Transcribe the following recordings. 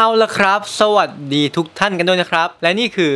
เอาละครับ สวัสดีทุกท่านกันด้วยนะครับ และนี่คือ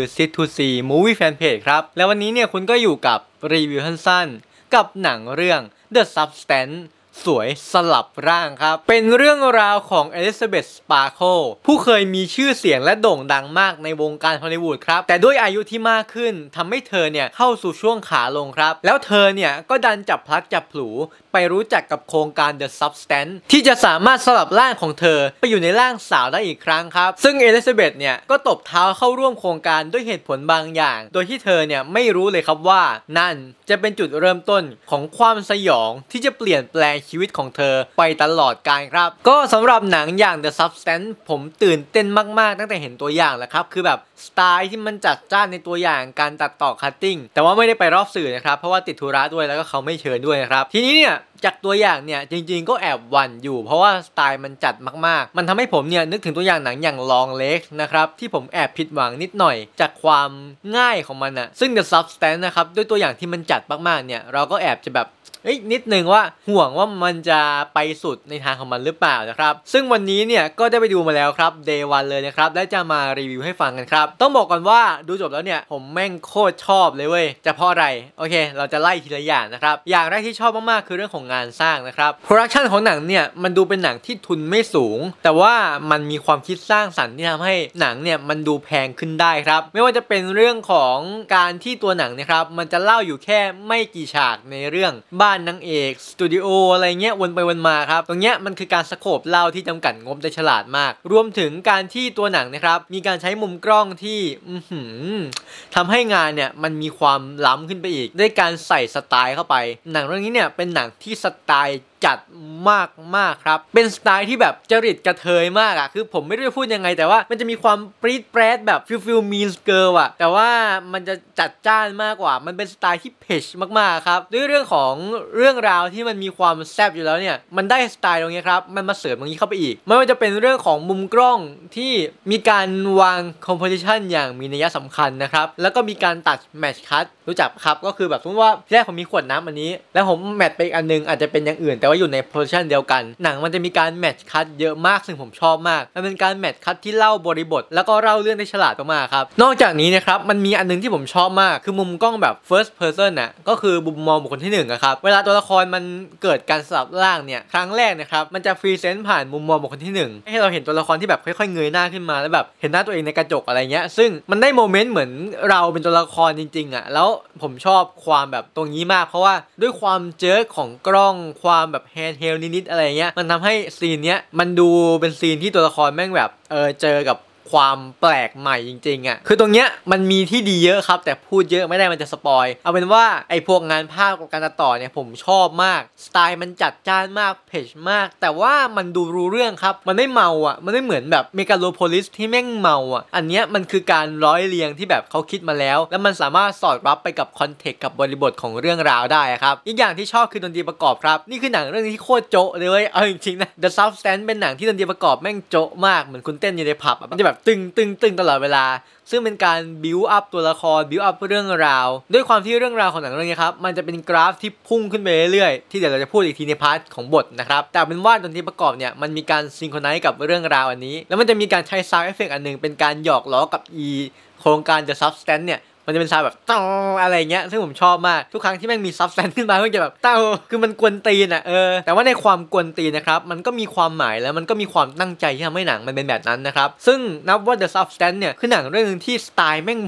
See Movie Fanpage ครับ และวันนี้เนี่ยคุณก็อยู่กับรีวิวสั้นๆกับหนังเรื่อง The Substance สวยสลับร่างครับ เป็นเรื่องราวของเอลิซาเบธ สปาร์โคผู้เคยมีชื่อเสียงและโด่งดังมากในวงการฮอลลีวูดครับ แต่ด้วยอายุที่มากขึ้นทำให้เธอเนี่ยเข้าสู่ช่วงขาลงครับ แล้วเธอเนี่ยก็ดันจับพลัดจับผูไปรู้จักกับโครงการ The Substance ที่จะสามารถสลับร่างของเธอไปอยู่ในร่างสาวได้อีกครั้งครับ ซึ่งเอลิซาเบธเนี่ยก็ตบเท้าเข้าร่วมโครงการด้วยเหตุผลบางอย่างโดยที่เธอเนี่ยไม่รู้เลยครับว่านั่นจะเป็นจุดเริ่มต้นของความสยองที่จะเปลี่ยนแปลงชีวิตของเธอไปตลอดกาลครับ ก็สำหรับหนังอย่าง The Substance ผมตื่นเต้นมาก ๆ ตั้งแต่เห็นตัวอย่างแล้วครับ คือแบบสไตล์ที่มันจัดจ้านในตัวอย่างการตัดต่อคัตติ้งแต่ว่าไม่ได้ไปรอบสื่อนะครับ เพราะว่าติดธุระด้วยแล้วก็เขาไม่เชิญด้วยนะครับ ทีนี้เนี่ย จากตัวอย่างเนี่ยจริงๆ ก็แอบหวันอยู่ เพราะว่าสไตล์มันจัดมาก ๆ มันทำให้ผมเนี่ยนึกถึงตัวอย่างหนังอย่างลองเล็กนะครับที่ผมแอบผิดหวังนิดหน่อย จากความง่ายของมันอะซึ่ง The Substance นะครับด้วยตัวอย่างที่มันจัดมากๆเนี่ยเราก็แอบจะแบบนิดหนึ่งว่าห่วงว่ามันจะไปสุดในทางของมันหรือเปล่านะครับ ซึ่งวันนี้เนี่ย ก็ได้ไปดูมาแล้วครับเดย์วันเลยนะครับและจะมารีวิวให้ฟังกันครับ ต้องบอกก่อนว่าดูจบแล้วเนี่ยผมแม่งโคตรชอบเลยเว้ยจะเพราะอะไร โอเค เราจะไล่ทีละอย่างนะครับ อย่างแรกที่ชอบมากๆ คือเรื่องของงานสร้างนะครับโปรดักชันของหนังเนี่ยมันดูเป็นหนังที่ทุนไม่สูง แต่ว่ามันมีความคิดสร้างสรรค์ที่ทำให้หนังเนี่ยมันดูแพงขึ้นได้ครับไม่ว่าจะเป็นเรื่องของการที่ตัวหนังนะครับมันจะเล่าอยู่แค่ไม่กี่ฉากในเรื่องบ้าานนางเอก สตูดิโอ อะไรเงี้ยวนไปวนมาครับ ตรงเนี้ยมันคือการสโคบเล่าที่จำกัดงบได้ฉลาดมาก รวมถึงการที่ตัวหนังนะครับมีการใช้มุมกล้องที่ทำให้งานเนี่ยมันมีความล้ำขึ้นไปอีก ด้วยการใส่สไตล์เข้าไป หนังเรื่องนี้เนี่ยเป็นหนังที่สไตล์จัดมมากมากครับเป็นสไตล์ที่แบบจริตกระเทยมากอะคือผมไม่รู้จะพูดยังไง แต่ว่ามันจะมีความปรี๊ดแปรดแบบฟิลฟิลมีนสเกิร์อะแต่ว่ามันจะจัดจ้านมากกว่า มันเป็นสไตล์ที่เพชมากๆครับด้วยเรื่องของเรื่องราวที่มันมีความแซบอยู่แล้วเนี่ยมันได้สไตล์ตรงนี้ครับมันมาเสริมตรงนี้เข้าไปอีกไม่ว่าจะเป็นเรื่องของมุมกล้องที่มีการวางคอมโพสิชันอย่างมีนัยสำคัญนะครับ แล้วก็มีการตัดแมชคัตรู้จักครับก็คือแบบสมมติว่าที่แรกผมมีขวดน้ำอันนี้แล้วผมแมทไปอีกอันนึงอาจจะเป็นอย่างอื่นแต่ว่าอยู่ในโพสชันเดียวกันหนังมันจะมีการแมทช์คัดเยอะมากซึ่งผมชอบมาก มันเป็นการแมทช์คัดที่เล่าบริบท แล้วก็เล่าเรื่องได้ฉลาดมากครับ นอกจากนี้นะครับมันมีอันนึงที่ผมชอบมากคือมุมกล้องแบบ first person น่ะก็คือมุมมองบุคคลที่1นึ่งครับเวลาตัวละครมันเกิดการสลับร่างเนี่ย ครั้งแรกนะครับ มันจะฟรีเซนต์ผ่านมุมมองบุคคลที่ 1 ให้เราเห็นตัวละครที่แบบค่อย ๆเงยหน้าขึ้นมาแล้วแบบเห็นหน้าตัวเองในกระจกอะไรเงี้ยซึ่งมันได้โมเมนต์เหมือนเราเป็นตัวละครจริงๆอ่ะแล้วผมชอบความแบบตรงนี้มากเพราะว่าด้วยความเจอของกล้องความแบบแฮนด์เฮลนิดๆอะไรเงี้ย มันทำให้ซีนเนี้ย มันดูเป็นซีนที่ตัวละครแม่งแบบ เออ เจอกับความแปลกใหม่จริงๆอะ่ะคือตรงเนี้ยมันมีที่ดีเยอะครับ แต่พูดเยอะไม่ได้มันจะสปอยเอาเป็นว่าไอ้พวกงานภาพกับการตัดต่อเนี่ย ผมชอบมาก สไตล์มันจัดจ้านมากเพจมาก แต่ว่ามันดูรู้เรื่องครับมันไม่เมาอะ่ะมันไม่เหมือนแบบเมกาโลโพลิสที่แม่งเมาอะ่ะ อันเนี้ยมันคือการร้อยเรียงที่แบบเขาคิดมาแล้ว แล้วมันสามารถสอดรับไปกับคอนเทกต์กับบริบทของเรื่องราวได้ครับอีกอย่างที่ชอบคือดนตรีประกอบครับนี่คือหนังเรื่องที่โคตรโจ๊ะเลยเอาจริงๆนะ The Substance เป็นหนังที่ดนตรีประกอบแม่งโจ๊ะมากเหมือนคุณเต้นอยู่ในผับมันจะแบบแบบตึงตึงตึงตลอดเวลา ซึ่งเป็นการบิวอัพตัวละครบิวอัพเรื่องราว ด้วยความที่เรื่องราวของหนังเรื่องนี้ครับ มันจะเป็นกราฟที่พุ่งขึ้นไปเรื่อยๆ ที่เดี๋ยวเราจะพูดอีกทีในพาร์ทของบทนะครับ แต่เป็นว่าดนที่ประกอบเนี่ย มันมีการซิงโครไนซ์กับเรื่องราวอันนี้ แล้วมันจะมีการใช้ซาวด์เอฟเฟกต์อันหนึ่งเป็นการหยอกล้อกับอีโครงการ The Substance เนี่ยมันจะเป็นซาแบบเต้าอะไรเงี้ยซึ่งผมชอบมาก ทุกครั้งที่แม่งมีซับแซนขึ้นมามันจะแบบเต้าคือมันกวนตีนอ่ะเออแต่ว่าในความกวนตีนนะครับมันก็มีความหมายแล้วมันก็มีความตั้งใจที่ทำให้หนังมันเป็นแบบนั้นนะครับ ซึ่งนับว่า The Substance เนี่ยคือหนังเรื่องนึงที่สไตล์แม่ง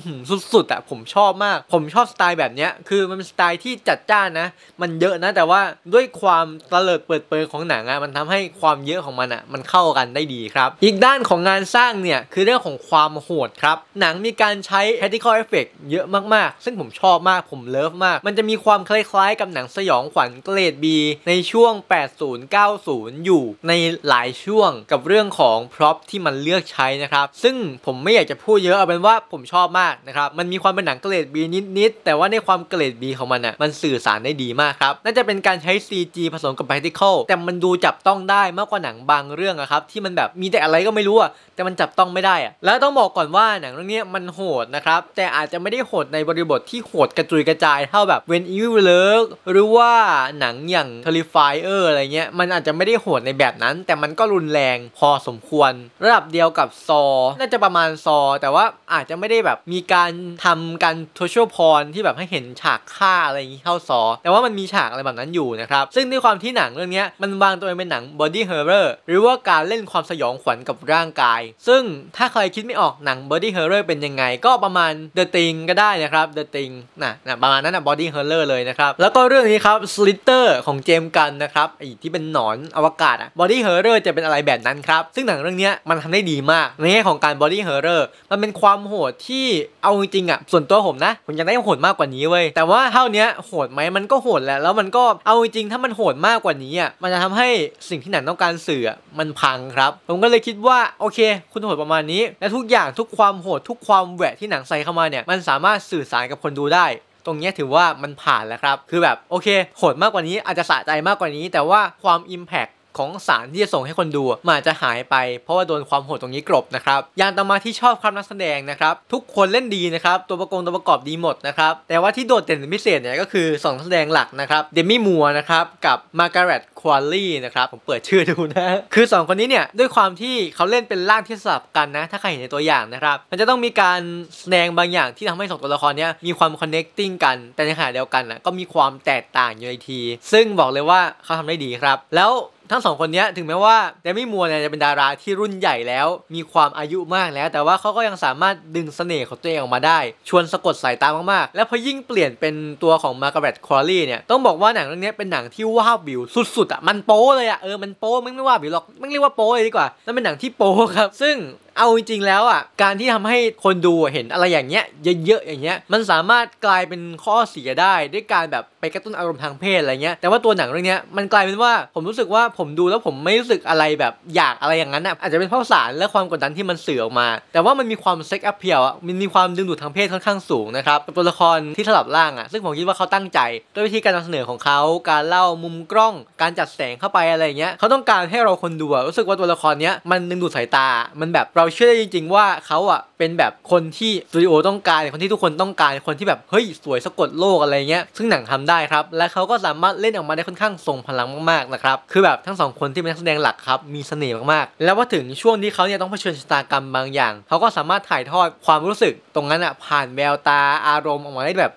สุดๆอ่ะผมชอบมาก ผมชอบสไตล์แบบเนี้ยคือมันเป็นสไตล์ที่จัดจ้านนะ มันเยอะนะ แต่ว่าด้วยความตะเลิดเปิดเปิงของหนังอ่ะมันทำให้ความเยอะของมันอ่ะมันเข้ากันได้ดีครับ อีกด้านของงานสร้างเนี่ยคือเรื่องของความโหดครับหนังมีการใช้ practical effect เยอะมากๆ ซึ่งผมชอบมาก ผมเลิฟมาก มันจะมีความคล้ายๆ กับหนังสยองขวัญเกรดบีในช่วง 80-90 อยู่ในหลายช่วงกับเรื่องของพร็อพที่มันเลือกใช้นะครับ ซึ่งผมไม่อยากจะพูดเยอะเอาเป็นว่าผมชอบมากนะครับ มันมีความเป็นหนังเกรดบีนิดๆ แต่ว่าในความเกรดบีของมันอ่ะ มันสื่อสารได้ดีมากครับ น่าจะเป็นการใช้ CG ผสมกับ practical แต่มันดูจับต้องได้มากกว่าหนังบางเรื่องอะครับที่มันแบบมีแต่อะไรก็ไม่รู้อะแต่มันจับต้องไม่ได้อะแล้วต้องบอกก่อนว่าหนังเรื่องนี้มันโหดนะครับแต่อาจจะไม่ได้โหดในบริบทที่โหดกระจุยกระจายเท่าแบบเวนอ e ว i ล l u หรือว่าหนังอย่างทิฟายเออร์อะไรเงี้ยมันอาจจะไม่ได้โหดในแบบนั้นแต่มันก็รุนแรงพอสมควร ระดับเดียวกับซอน่าจะประมาณซอ แต่ว่าอาจจะไม่ได้แบบมีการทำการทัวชัวพรที่แบบให้เห็นฉากฆ่าอะไรอย่างนี้เท่าซอ แต่ว่ามันมีฉากอะไรแบบนั้นอยู่นะครับ ซึ่งด้วยความที่หนังเรื่องนี้ มันวางตัวเองเป็นหนังบอดี้เฮอร์เรอร์หรือว่าการเล่นความสยองขวัญกับร่างกาย ซึ่งถ้าใครคิดไม่ออกหนังบอดี้เฮอร์เรรอ์เป็นยังไง ก็ประมาณเดอะติงก็ได้นะครับ The Thing นะนะประมาณนั้นนะ Body Horror เลยนะครับ แล้วก็เรื่องนี้ครับ s l i t t e r ของเจมกันนะครับไอีที่เป็นหนอนอวกาศอะ Body Horror จะเป็นอะไรแบบนั้นครับ ซึ่งหนังเรื่องนี้มันทำได้ดีมาก ในแง่ของการ Body Horror มันเป็นความโหดที่เอาจริงอะส่วนตัวผมนะผมยังได้โหดมากกว่านี้เว้ย แต่ว่าเท่านี้โหดไหมมันก็โหดแหละ แล้วมันก็เอาจริง ถ้ามันโหดมากกว่านี้อ่ะ มันจะทำให้สิ่งที่หนังต้องการสื่อมันพังครับ ผมก็เลยคิดว่าโอเค คุณโหดประมาณนี้ และทุกอย่างทุกความโหดทุกความแหวะที่หนังใส่เข้ามาเนี่ยมันสาามารถสื่อสารกับคนดูได้ ตรงนี้ถือว่ามันผ่านแล้วครับ คือแบบโอเค โหดมากกว่านี้อาจจะสะใจมากกว่านี้ แต่ว่าความ Impact ของสารที่จะส่งให้คนดูมันอาจจะหายไป เพราะว่าโดนความโหดตรงนี้กลบนะครับ อย่างต่อมาที่ชอบครับนักแสดงนะครับ ทุกคนเล่นดีนะครับ ตัวประกงตัวประกอบดีหมดนะครับ แต่ว่าที่โดดเด่นพิเศษเนี่ยก็คือ2นักแสดงหลักนะครับเดมี่มัวนะครับกับมาการ์เร็ตควอลลี่นะครับผมเปิดชื่อดูนะ คือ 2 คนนี้เนี่ย ด้วยความที่เขาเล่นเป็นร่างที่สลับกันนะถ้าใครเห็นในตัวอย่างนะครับมันจะต้องมีการแสดงบางอย่าง ที่ทำให้สองตัวละครเนี้ยมีความคอนเน็กติ้งกันแต่ในขณะเดียวกันนะก็มีความแตกต่างอยู่ในทีซึ่งบอกเลยว่าเขาทำได้ดีครับ แล้วทั้งสองคนนี้ถึงแม้ว่าแดมี่มัวเนี่ยจะเป็นดาราที่รุ่นใหญ่แล้วมีความอายุมากแล้ว แต่ว่าเขาก็ยังสามารถดึงเสน่ห์ของตัวเองออกมาได้ ชวนสะกดสายตามากๆ และพอยิ่งเปลี่ยนเป็นตัวของมาร์กาเร็ตคอร์ลี่เนี่ยต้องบอกว่าหนังเรื่องนี้เป็นหนังที่ว้าวิวสุดๆอ่ะมันโป้เลยอ่ะ เออมันโป้ไม่ไม่ว่าวิวหรอกไม่เรียกว่าโป้เลยดีกว่าแล้วเป็นหนังที่โป้ครับ ซึ่งเอาจริงๆแล้วอ่ะการที่ทำให้คนดูเห็นอะไรอย่างเงี้ยเยอะๆอย่างเงี้ยมันสามารถกลายเป็นข้อเสียได้ด้วยการแบบไปกระตุ้นอารมณ์ทางเพศอะไรเงี้ยแต่ว่าตัวหนังเรื่องเนี้ยมันกลายเป็นว่าผมรู้สึกว่าผมดูแล้วผมไม่รู้สึกอะไรแบบอยากอะไรอย่างนั้นอ่ะอาจจะเป็นเพราะสารและความกดดันที่มันเสื่อออกมา แต่ว่ามันมีความเซ็กอัพเพียวอ่ะมันมีความดึงดูดทางเพศค่อนข้างสูงนะครับตัวละครที่สลับล่างอ่ะซึ่งผมคิดว่าเขาตั้งใจด้วยวิธีการนำเสนอของเขาการเล่ามุมกล้อง การจัดแสงเข้าไปอะไรเงี้ยเขาต้องการให้เราคนดูรู้สึกว่าตัวละครเนี้ยมันดึงดูดสายตามันแบบเราเราเชื่อได้จริงๆว่าเขาอ่ะเป็นแบบคนที่สตูดิโอต้องการคนที่ทุกคนต้องการคนที่แบบเฮ้ยสวยสะกดโลกอะไรเงี้ยซึ่งหนังทำได้ครับและเขาก็สามารถเล่นออกมาได้ค่อนข้าง ทรงพลังมากๆนะครับคือแบบทั้งสองคนที่เป็นนักแสดงหลักครับมีเสน่ห์มากๆแล้วว่าถึงช่วงที่เขาเนี่ยต้องเผชิญชะตากรรมบางอย่างเขาก็สามารถถ่ายทอดความรู้สึก ตรงนั้นอ่ะผ่านแววตาอารมณ์ออกมาได้แบบ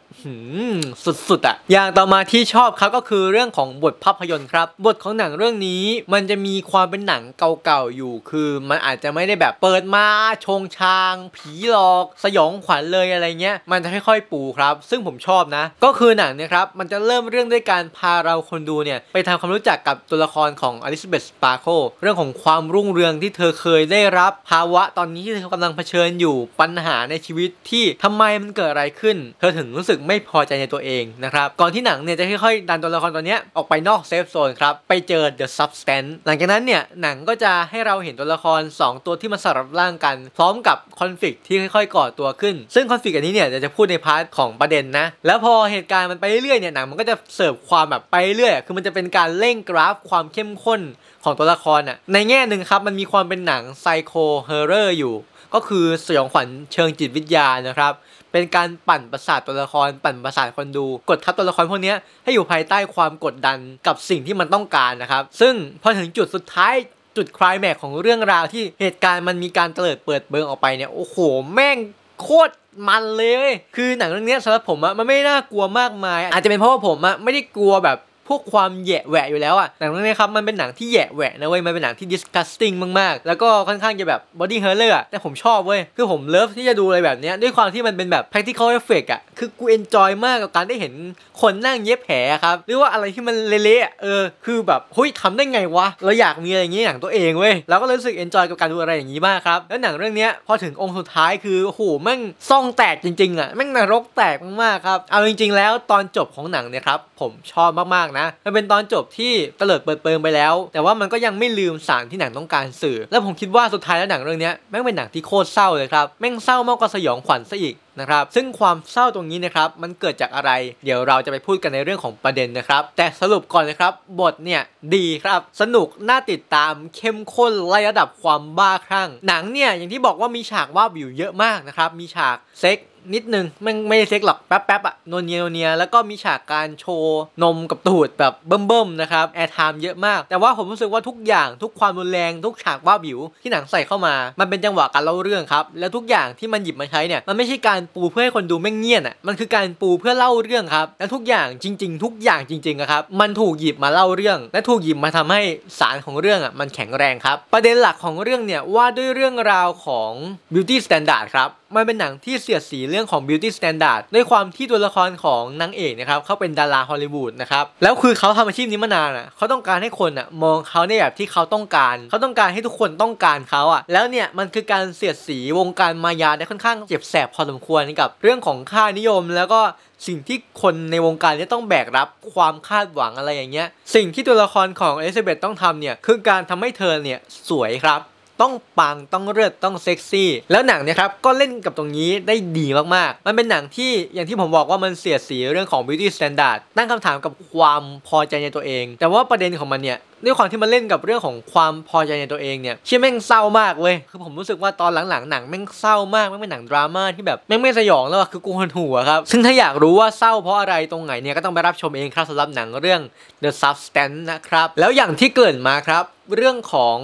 สุดๆอ่ะอย่างต่อมาที่ชอบครับก็คือเรื่องของบทภาพยนตร์ครับบทของหนังเรื่องนี้ มันจะมีความเป็นหนังเก่าๆอยู่ คือ มันอาจจะไม่ได้แบบเปิดิดมาชงชาง ผีหลอก สยองขวัญเลยอะไรเงี้ยมันจะค่อยๆปูครับ ซึ่งผมชอบนะ ก็คือหนังเนี่ยครับ มันจะเริ่มเรื่องด้วยการพาเราคนดูเนี่ย ไปทำความรู้จักกับตัวละครของอลิซาเบธสปาโคเรื่องของความรุ่งเรืองที่เธอเคยได้รับ ภาวะตอนนี้ที่เธอกำลังเผชิญอยู่ปัญหาในชีวิตที่ทำไมมันเกิดอะไรขึ้น เธอถึงรู้สึกไม่พอใจในตัวเองนะครับก่อนที่หนังเนี่ยจะค่อยๆดันตัวละครตัวเนี้ยออกไปนอกเซฟโซนครับไปเจอ The Substance หลังจากนั้นเนี่ยหนังก็จะให้เราเห็นตัวละคร 2 ตัวที่มันสัรับร่างกัน พร้อมกับคอนฟ lict ที่ค่อยๆ ก่อตัวขึ้น ซึ่งคอนฟ lict อันนี้เนี่ยจะพูดในพาร์ทของประเด็นนะ แล้วพอเหตุการณ์มันไปเรื่อยๆเนี่ยหนังมันก็จะเสิร์ฟความแบบไปเรื่อย คือมันจะเป็นการเร่งกราฟความเข้มข้นของตัวละครอ่ะ ในแง่หนึ่งครับมันมีความเป็นหนังไซโคเฮอร์เรอร์อยู่ ก็คือสยองขวัญเชิงจิตวิทยานะครับ เป็นการปั่นประสาทตัวละคร ปั่นประสาทคนดู กดทับตัวละครพวกนี้ให้อยู่ภายใต้ความกดดันกับสิ่งที่มันต้องการนะครับ ซึ่งพอถึงจุดสุดท้ายจุดคลายแม็กของเรื่องราวที่เหตุการณ์มันมีการเติดเปิดเบิงออกไปเนี่ย โอ้โห แม่งโคตรมันเลย คือหนังเรื่องนี้สำหรับผมอะมันไม่น่ากลัวมากมาย อาจจะเป็นเพราะว่าผมอะไม่ได้กลัวแบบพวกความแย่แหวะอยู่แล้วอะหนังเรื่องนี้ครับมันเป็นหนังที่แย่แหวะนะเว้ยมันเป็นหนังที่ disgusting มาก ๆ แล้วก็ค่อนข้างจะแบบ body horror อะแต่ผมชอบเว้ย คือผมเลิฟที่จะดูอะไรแบบนี้ ด้วยความที่มันเป็นแบบ practical effect อะคือกู enjoy มากกับการได้เห็นคนนั่งเย็บแผลครับ หรือว่าอะไรที่มันเละๆเออ คือแบบเฮ้ยทำได้ไงวะ เราอยากมีอะไรอย่างนี้หนังตัวเองเว้ยเราก็รู้สึก enjoy กับการดูอะไรอย่างนี้มากครับ แล้วหนังเรื่องนี้พอถึงองค์สุดท้ายคือโหแม่งซ่องแตกจริงๆอะแม่งนรกแตกมากๆครับ เอาจริงๆ แล้วตอนจบของหนังเนี่ยครับผมชอบมากๆนะมันเป็นตอนจบที่เตลิดเปิดเปิงไปแล้ว แต่ว่ามันก็ยังไม่ลืมสารที่หนังต้องการสื่อ และผมคิดว่าสุดท้ายแล้วหนังเรื่องนี้แม่งเป็นหนังที่โคตรเศร้าเลยครับ แม่งเศร้ามากกว่าสยองขวัญซะอีกนะครับซึ่งความเศร้าตรงนี้นะครับมันเกิดจากอะไร เดี๋ยวเราจะไปพูดกันในเรื่องของประเด็นนะครับ แต่สรุปก่อนนะครับบทเนี่ยดีครับสนุกน่าติดตามเข้มข้นไล่ระดับความบ้าคลั่งหนังเนี่ยอย่างที่บอกว่ามีฉากว่าวิวเยอะมากนะครับมีฉากเซ็กนิดนึงมันไม่เซ็กหรอก แป๊บแป๊บอะโนเนียโนเนีย แล้วก็มีฉากการโชว์ นมกับตูดแบบเบิ่มๆนะครับ แอร์ไทม์เยอะมาก แต่ว่าผมรู้สึกว่าทุกอย่างทุกความรุนแรงทุกฉากว่าบิวที่หนังใส่เข้ามา มันเป็นจังหวะการเล่าเรื่องครับ แล้วทุกอย่างที่มันหยิบมาใช้เนี่ยมันไม่ใช่การปูเพื่อให้คนดูแม่งเงียบอะมันคือการปูเพื่อเล่าเรื่องครับและทุกอย่างจริง ๆ ทุกอย่างจริงๆครับมันถูกหยิบมาเล่าเรื่อง และถูกหยิบมาทำให้สารของเรื่องอะมันแข็งแรงครับ ประเด็นหลักของเรื่องเนี่ยว่าด้วยเรื่องราวของ beauty standard ครับมันเป็นหนังที่เสียดสีเรื่องของ beauty standard ด้วยความที่ตัวละครของนางเอกนะครับเขาเป็นดาราฮอลลีวูดนะครับแล้วคือเขาทำอาชีพนี้มานานอ่ะเขาต้องการให้คนอ่ะมองเขาในแบบที่เขาต้องการ เขาต้องการให้ทุกคนต้องการเขาอ่ะแล้วเนี่ยมันคือการเสียดสีวงการมายาได้ค่อนข้างเจ็บแสบพอสมควรกับเรื่องของค่านิยมแล้วก็สิ่งที่คนในวงการนี้ต้องแบกรับความคาดหวังอะไรอย่างเงี้ยสิ่งที่ตัวละครของเอลิซาเบธต้องทำเนี่ยคือการทำให้เธอเนี่ยสวยครับต้องปัง ต้องเลือดต้องเซ็กซี่แล้วหนังเนี่ยครับก็เล่นกับตรงนี้ได้ดีมากๆ มันเป็นหนังที่อย่างที่ผมบอกว่ามันเสียดสีเรื่องของ beauty standard ตั้งคำถามกับความพอใจในตัวเอง แต่ว่าประเด็นของมันเนี่ยด้วยความที่มันเล่นกับเรื่องของความพอใจในตัวเองเนี่ยเชี่ยแม่งเศร้ามากเว้ยคือผมรู้สึกว่าตอนหลังๆหนังแม่งเศร้ามากแม่งเป็นหนังดราม่าที่แบบแม่งไม่สยองแล้วคือกูหนหัวครับซึ่งถ้าอยากรู้ว่าเศร้าเพราะอะไรตรงไหนเนี่ยก็ต้องไปรับชมเองครับสำหรับหนังเรื่อง The Substance นะครับแล้วอย่างที่เกิดมาครับเรื่องของ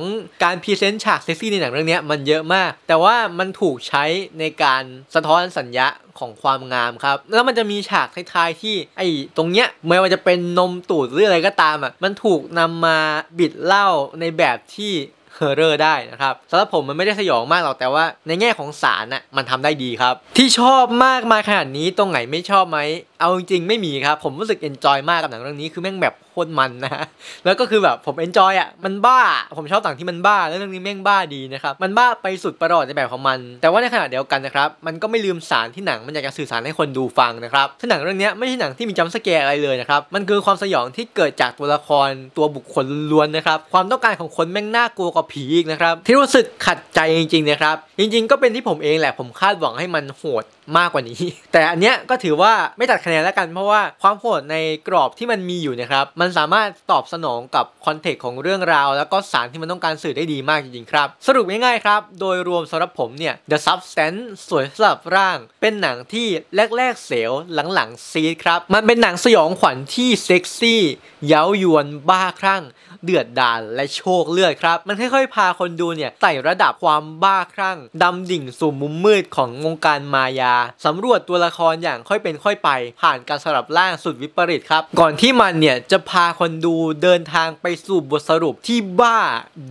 การพรีเซนต์ฉากเซ็กซี่ในหนังเรื่องนี้มันเยอะมาก แต่ว่ามันถูกใช้ในการสะท้อนสัญญาของความงามครับ แล้วมันจะมีฉากท้ายๆที่ไอ้ตรงเนี้ยไม่ว่าจะเป็นนมตูดหรืออะไรก็ตามอ่ะมันถูกนำมาบิดเล่าในแบบที่เฮอร์เรอร์ได้นะครับสำหรับผมมันไม่ได้สยองมากหรอกแต่ว่า ในแง่ของสารน่ะมันทำได้ดีครับ ที่ชอบมากมาขนาดนี้ตรงไหนไม่ชอบไหม เอาจริงไม่มีครับผมรู้สึกเอนจอยมากกับหนังเรื่องนี้คือแม่งแบบคตรมันนะฮะแล้วก็คือแบบผมเอนจอยอ่ะมันบ้าผมชอบต่างที่มันบ้าแล้วเรื่องนี้แม่งบ้าดีนะครับ มันบ้าไปสุดประหลอดในแบบของมัน แต่ว่าในขณะเดียวกันนะครับ มันก็ไม่ลืมสารที่หนังมันอยากจะสื่อสารให้คนดูฟังนะครับถ้าหนังเรื่องนี้ไม่ใช่หนังที่มีจัมสแกร์อะไรเลยนะครับมันคือความสยองที่เกิดจากตัวละครตัวบุคคลล้วนนะครับความต้องการของคนแม่งน่ากลัวกว่าผีอีกนะครับที่รู้สึกขัดใจจริงๆนะครับจริงๆก็เป็นที่ผมเองแหละผมคาดหวังให้มันโหดมากกว่านี้ แต่อันเนี้ยก็ถือว่าไม่ตัดคะแนนแล้วกันเพราะว่าความโหดในกรอบที่มันมีอยู่นะครับมันสามารถตอบสนองกับคอนเทกต์ของเรื่องราว แล้วก็สารที่มันต้องการสื่อได้ดีมากจริงๆครับ สรุปง่ายๆครับ โดยรวมสำหรับผมเนี่ย The Substance สวยสำหรับร่าง เป็นหนังที่แรก ๆเสียวหลังๆซีดครับมันเป็นหนังสยองขวัญที่เซ็กซี่เย้ายวนบ้าคลั่ง เดือดดาลและโชคเลือดครับ มันค่อยๆพาคนดูเนี่ยไต่ระดับความบ้าคลั่งดำดิ่งสู่มุมมืดของวงการมายาาสำรวจตัวละครอย่างค่อยเป็นค่อยไป ผ่านการสลับร่างสุดวิปริตครับก่อนที่มันเนี่ยจะพาคนดูเดินทางไปสู่บทสรุปที่บ้า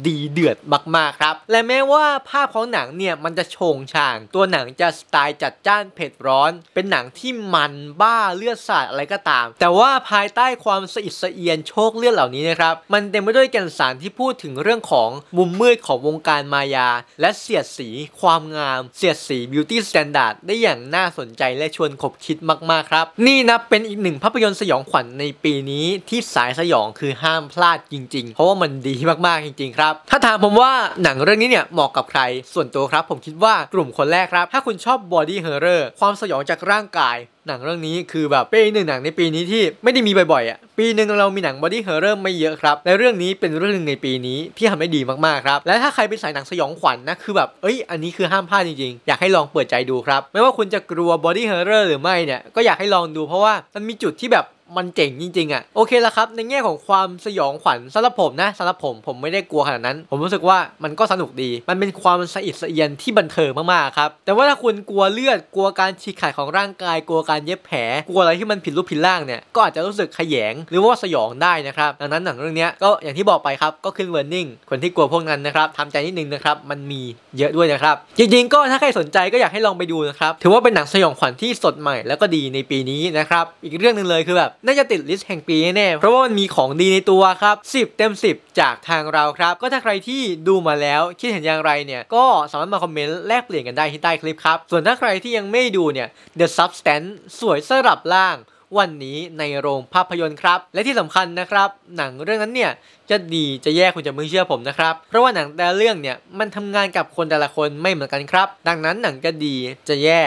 ดีเดือดมากๆครับและแม้ว่าภาพของหนังเนี่ยมันจะโฉงฉาง ตัวหนังจะสไตล์จัดจ้านเผ็ดร้อน เป็นหนังที่มันบ้าเลือดสาดอะไรก็ตาม แต่ว่าภายใต้ความสะอิดสะเอียนโชคเลือดเหล่านี้นะครับมันเต็มไปด้วยแก่นสารที่พูดถึงเรื่องของมุมมืดของวงการมายา และเสียดสีความงาม เสียดสีบิวตี้สแตนดาร์ดได้อย่างอย่างน่าสนใจและชวนขบคิดมากๆครับ นี่นะเป็นอีกหนึ่งภาพยนตร์สยองขวัญในปีนี้ ที่สายสยองคือห้ามพลาดจริง ๆ เพราะว่ามันดีมากๆจริงๆครับ ถ้าถามผมว่าหนังเรื่องนี้เนี่ยเหมาะกับใครส่วนตัวครับผมคิดว่ากลุ่มคนแรกครับ ถ้าคุณชอบบอดี้เฮอร์เรอร์ความสยองจากร่างกายหนังเรื่องนี้คือแบบเป็นหนึ่งหนังในปีนี้ที่ไม่ได้มีบ่อยๆอ่ะปีหนึ่งเรามีหนังบอดี้เฮอร์เรอร์ไม่เยอะครับในเรื่องนี้เป็นเรื่องหนึ่งในปีนี้ที่ทำให้ดีมากๆครับและถ้าใครเป็นสายหนังสยองขวัญนนะคือแบบเอ้ยอันนี้คือห้ามพลาดจริง ๆ อยากให้ลองเปิดใจดูครับ ไม่ว่าคุณจะกลัวบอดี้เฮอร์เรอร์หรือไม่เนี่ย ก็อยากให้ลองดูเพราะว่ามันมีจุดที่แบบมันเจ๋งจริงๆอะ่ะโอเคละครับในแง่ของความสยองขวัญสำหรับผมนะสำหรับผม ผมไม่ได้กลัวขนาดนั้น ผมรู้สึกว่ามันก็สนุกดี มันเป็นความสะอิดสะเอียนที่บันเทิงมากๆครับแต่ว่าถ้าคุณกลัวเลือดกลัวการฉีกขาดของร่างกายกลัวการเย็บแผล กลัวอะไรที่มันผิดรูปผิดร่างเนี่ยก็อาจจะรู้สึกขยงหรือว่าสยองได้นะครับ ดังนั้นหนังเรื่องนี้ก็อย่างที่บอกไปครับก็ขึ้นเวอร์นิ่งคนที่กลัวพวกนั้นนะครับทำใจนิดนึงนะครับ มันมีเยอะด้วยนะครับ จริงๆก็ถ้าใครสนใจก็อยากให้ลองไปดูนะครับ ถือว่าเป็นหนังสยองขวัญที่สดใหม่ แล้วก็ดีในปีนี้นะครับอีกเรื่องหนึ่งเลยคือแบบน่าจะติดลิสต์แห่งปีแน่เพราะว่ามันมีของดีในตัวครับ 10 เต็ม 10 จากทางเราครับ ก็ถ้าใครที่ดูมาแล้วคิดเห็นอย่างไรเนี่ย ก็สามารถมาคอมเมนต์แลกเปลี่ยนกันได้ที่ใต้คลิปครับ ส่วนถ้าใครที่ยังไม่ดูเนี่ย The Substance สวยสลับล่าง วันนี้ในโรงภาพยนตร์ครับ และที่สำคัญนะครับ หนังเรื่องนั้นเนี่ยจะดีจะแย่คุณจะไม่เชื่อผมนะครับเพราะว่าหนังแต่เรื่องเนี่ยมันทำงานกับคนแต่ละคนไม่เหมือนกันครับดังนั้นหนังจะดีจะแย่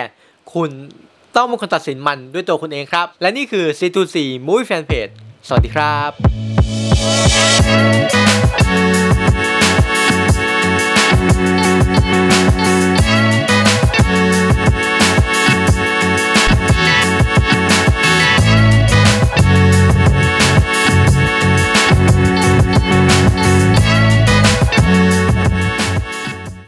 คุณต้องเป็นคนตัดสินมันด้วยตัวคุณเองครับ และนี่คือ C2C Movie Fan Page สวัสดีครับ